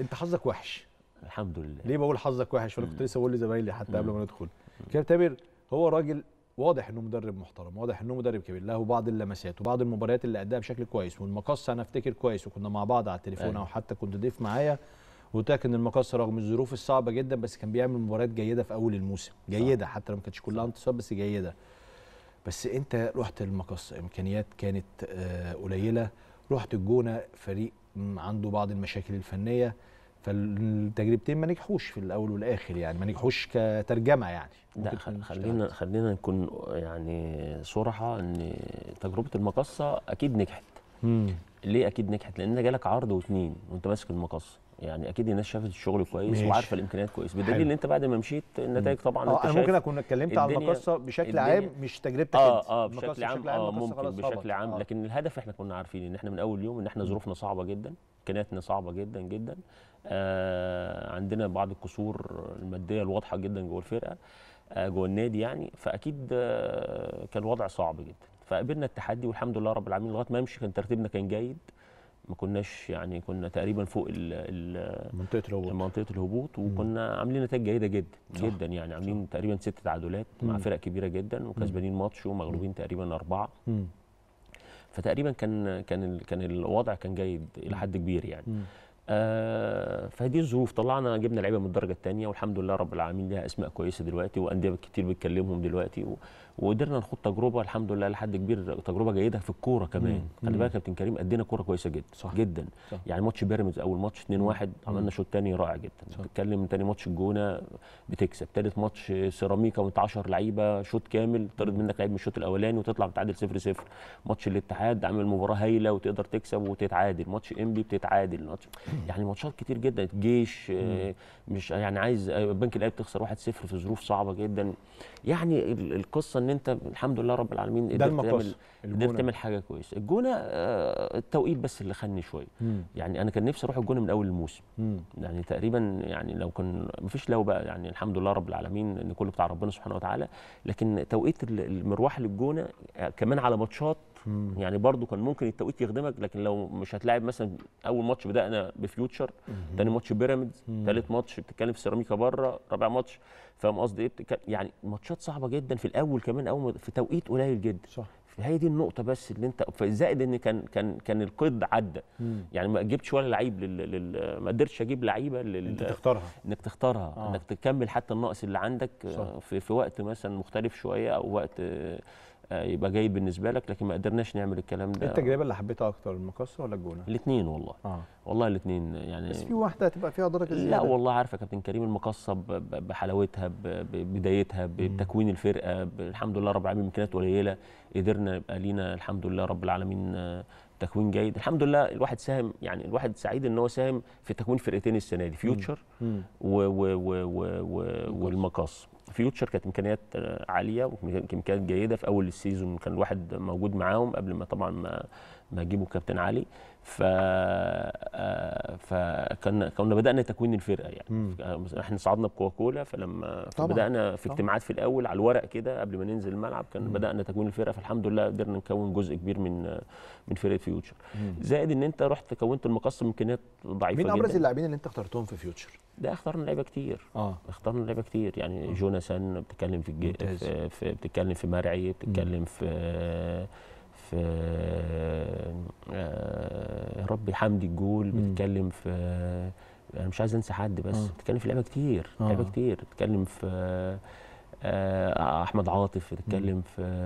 انت حظك وحش الحمد لله ليه بقول حظك وحش وانا كنت لسه بقول لزمايلي حتى قبل ما ندخل كابتن تامر هو راجل واضح انه مدرب محترم واضح انه مدرب كبير له بعض اللمسات وبعض المباريات اللي اداها بشكل كويس والمقص انا افتكر كويس وكنا مع بعض على التليفون أيوة. او حتى كنت ضيف معايا وقلت لك ان المقص رغم الظروف الصعبه جدا بس كان بيعمل مباريات جيده في اول الموسم جيده حتى لو ما كانتش كلها انتصار بس جيده بس انت رحت المقص امكانيات كانت آه، قليله رحت الجونه فريق عنده بعض المشاكل الفنيه فالتجربتين ما نجحوش في الاول والاخر يعني ما نجحوش كترجمه يعني لا خلينا خلينا نكون يعني صراحه ان تجربه المقصه اكيد نجحت مم. ليه اكيد نجحت لان جالك عرض واتنين وانت ماسك المقصه يعني اكيد الناس شافت الشغل كويس ماشي. وعارفه الامكانيات كويس بدليل ان انت بعد ما مشيت النتائج طبعا اه انا ممكن اكون اتكلمت على المقصه بشكل عام مش تجربتك اه اه بشكل عام اه ممكن بشكل عام آه. لكن الهدف احنا كنا عارفين ان احنا من اول يوم ان احنا ظروفنا صعبه جدا امكانياتنا صعبه جدا جدا آه عندنا بعض القصور الماديه الواضحه جدا جوه الفرقه آه جوه النادي يعني فاكيد آه كان الوضع صعب جدا فقابلنا التحدي والحمد لله رب العالمين لغايه ما امشي كان ترتيبنا كان جيد ما كناش يعني كنا تقريبا فوق الـ الـ منطقه الهبوط منطقه الهبوط وكنا عاملين نتائج جيده جدا صح. جدا يعني عاملين صح. تقريبا ست تعادلات مع فرق كبيره جدا وكسبانين ماتش ومغلوبين تقريبا اربعه فتقريبا كان كان كان الوضع كان جيد الى حد كبير يعني مم. آه فهذه الظروف طلعنا جبنا لعيبه من الدرجه الثانيه والحمد لله رب العالمين ليها اسماء كويسه دلوقتي وانديه كتير بتكلمهم دلوقتي وقدرنا نخوض تجربه الحمد لله لحد كبير تجربه جيده في الكوره كمان خلي بالك يا كابتن كريم ادينا كوره كويسه جدا صح. جدا صح. يعني ماتش بيراميدز اول ماتش 2-1 عملنا شوط ثاني رائع جدا بتتكلم ثاني ماتش الجونه بتكسب ثالث ماتش سيراميكا وانت 10 لعيبه شوط كامل طرد منك لعيب من الشوط الاولاني وتطلع بتعادل 0 0 ماتش الاتحاد عامل مباراه هايله وتقدر تكسب وتتعادل ماتش امبي بتتعادل ماتش يعني ماتشات كتير جدا الجيش آه، مش يعني عايز آه، بنك الاهلي بتخسر 1-0 في ظروف صعبه جدا يعني القصه ان انت الحمد لله رب العالمين قدرت تعمل قدرت تعمل حاجه كويسه الجونه آه، التوقيت بس اللي خدني شويه يعني انا كان نفسي اروح الجونه من اول الموسم يعني تقريبا يعني لو كان مفيش لو بقى يعني الحمد لله رب العالمين ان كله بتاع ربنا سبحانه وتعالى لكن توقيت المروح للجونه كمان على ماتشات مم. يعني برضو كان ممكن التوقيت يخدمك لكن لو مش هتلاعب مثلا اول ماتش بدانا بفيوتشر تاني ماتش بيراميدز تالت ماتش بتتكلم في سيراميكا بره رابع ماتش فاهم قصدي ايه يعني ماتشات صعبه جدا في الاول كمان اول في توقيت قليل جدا صح. هي دي النقطه بس اللي انت زائد ان كان كان كان القيد عدى يعني ما جبتش ولا لعيب لل... ما قدرتش اجيب لعيبه لل... انت تختارها انك تختارها آه. انك تكمل حتى النقص اللي عندك آه، في في وقت مثلا مختلف شويه او وقت آه، آه، يبقى جيد بالنسبه لك لكن ما قدرناش نعمل الكلام ده التجربه اللي حبيتها اكتر المقصه ولا الجونه الاثنين والله آه. والله الاثنين يعني بس في واحده هتبقى فيها درجه زياده لا والله عارف يا كابتن كريم المقصه بحلاوتها ببدايتها بتكوين الفرقه الحمد لله رب العالمين امكانيات قليله قدرنا قدرنا يبقى لينا الحمد لله رب العالمين آه، تكوين جيد الحمد لله الواحد ساهم يعني الواحد سعيد ان هو ساهم في تكوين فرقتين السنه دي فيوتشر و و و و و والمقاص فيوتشر كانت امكانيات آه، عاليه وامكانيات جيده في اول السيزون كان الواحد موجود معاهم قبل ما طبعا ما ما يجيبوا كابتن علي ف آه، فكنا كنا بدانا تكوين الفرقه يعني آه، احنا صعدنا بكوكا كولا فلما بدانا في اجتماعات في الاول على الورق كده قبل ما ننزل الملعب كان بدانا تكوين الفرقه فالحمد لله قدرنا نكون جزء كبير من من فرقه فيوتشر زائد ان انت رحت كونت المقص امكانيات ضعيفه مين ابرز اللاعبين اللي انت اخترتهم في فيوتشر؟ ده اخترنا لعيبه كتير اه اخترنا لعيبه كتير يعني آه. جوناثان بتتكلم في, في, في بتتكلم في مرعي بتتكلم في في آه، ربي حمدي الجول بتتكلم في انا مش عايز انسى حد بس آه. بتتكلم في لعبه كتير لعبه آه. كتير بتتكلم في آه، احمد عاطف بتتكلم في